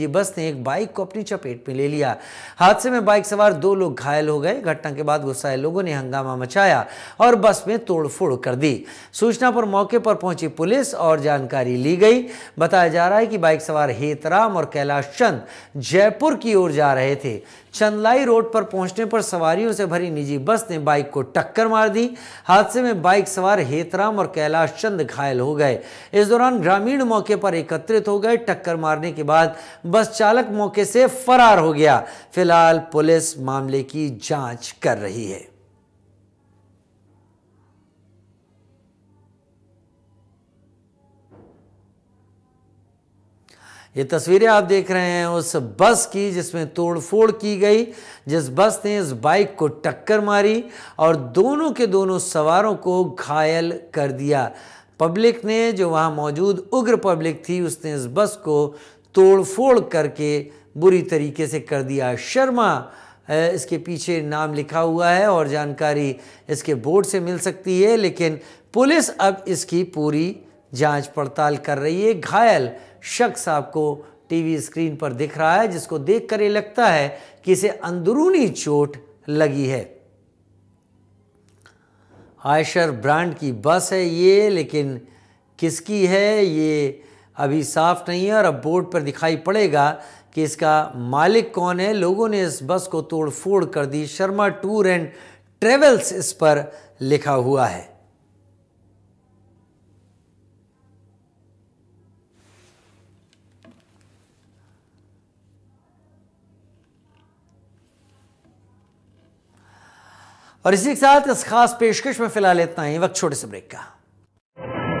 ये बस ने एक बाइक को अपनी चपेट में ले लिया हादसे में बाइक सवार दो लोग घायल हो गए घटना के बाद गुस्साए लोगों ने हंगामा मचाया और बस में तोड़फोड़ कर दी सूचना पर मौके पर पहुंची पुलिस और जानकारी ली गई बताया जा रहा है कि बाइक सवार हेतराम और कैलाश चंद जयपुर की ओर जा रहे थे चंदलाई रोड पर पहुंचने पर सवारियों से भरी निजी बस ने बाइक को टक्कर मार दी हादसे में बाइक सवार हेतराम और कैलाश चंद घायल हो गए इस दौरान ग्रामीण मौके पर एकत्रित हो गए टक्कर मारने के बाद बस चालक मौके से फरार हो गया फिलहाल पुलिस मामले की जांच कर रही है ये तस्वीरें आप देख रहे हैं उस बस की जिसमें तोड़फोड़ की गई जिस बस ने इस बाइक को टक्कर मारी और दोनों के दोनों सवारों को घायल कर दिया पब्लिक ने जो वहाँ मौजूद उग्र पब्लिक थी उसने इस बस को तोड़ फोड़ करके बुरी तरीके से कर दिया शर्मा इसके पीछे नाम लिखा हुआ है और जानकारी इसके बोर्ड से मिल सकती है लेकिन पुलिस अब इसकी पूरी जांच पड़ताल कर रही है घायल शख्स आपको टीवी स्क्रीन पर दिख रहा है जिसको देख कर ये लगता है कि इसे अंदरूनी चोट लगी है आयशर ब्रांड की बस है ये लेकिन किसकी है ये अभी साफ नहीं है और अब बोर्ड पर दिखाई पड़ेगा कि इसका मालिक कौन है लोगों ने इस बस को तोड़फोड़ कर दी शर्मा टूर एंड ट्रेवल्स इस पर लिखा हुआ है और इसी के साथ इस खास पेशकश में फिलहाल इतना ही वक्त छोटे से ब्रेक का